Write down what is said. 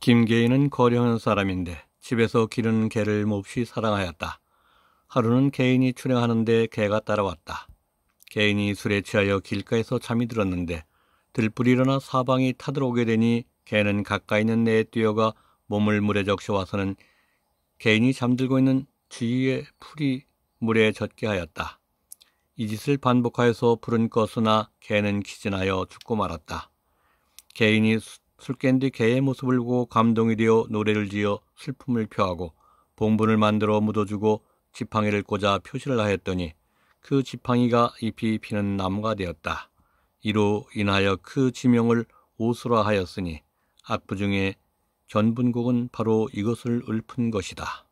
김계인은 거려한 사람인데 집에서 기르는 개를 몹시 사랑하였다. 하루는 개인이 출행하는데 개가 따라왔다. 개인이 술에 취하여 길가에서 잠이 들었는데 들불이 일어나 사방이 타들어오게 되니 개는 가까이 있는 내 뛰어가 몸을 물에 적셔 와서는 개인이 잠들고 있는 주위의 풀이 물에 젖게 하였다. 이 짓을 반복하여서 부른 것으나 개는 기진하여 죽고 말았다. 개인이 술캔디 개의 모습을 보고 감동이 되어 노래를 지어 슬픔을 표하고 봉분을 만들어 묻어주고 지팡이를 꽂아 표시를 하였더니 그 지팡이가 잎이 피는 나무가 되었다. 이로 인하여 그 지명을 오수라 하였으니 악부 중에 견분곡은 바로 이것을 읊은 것이다.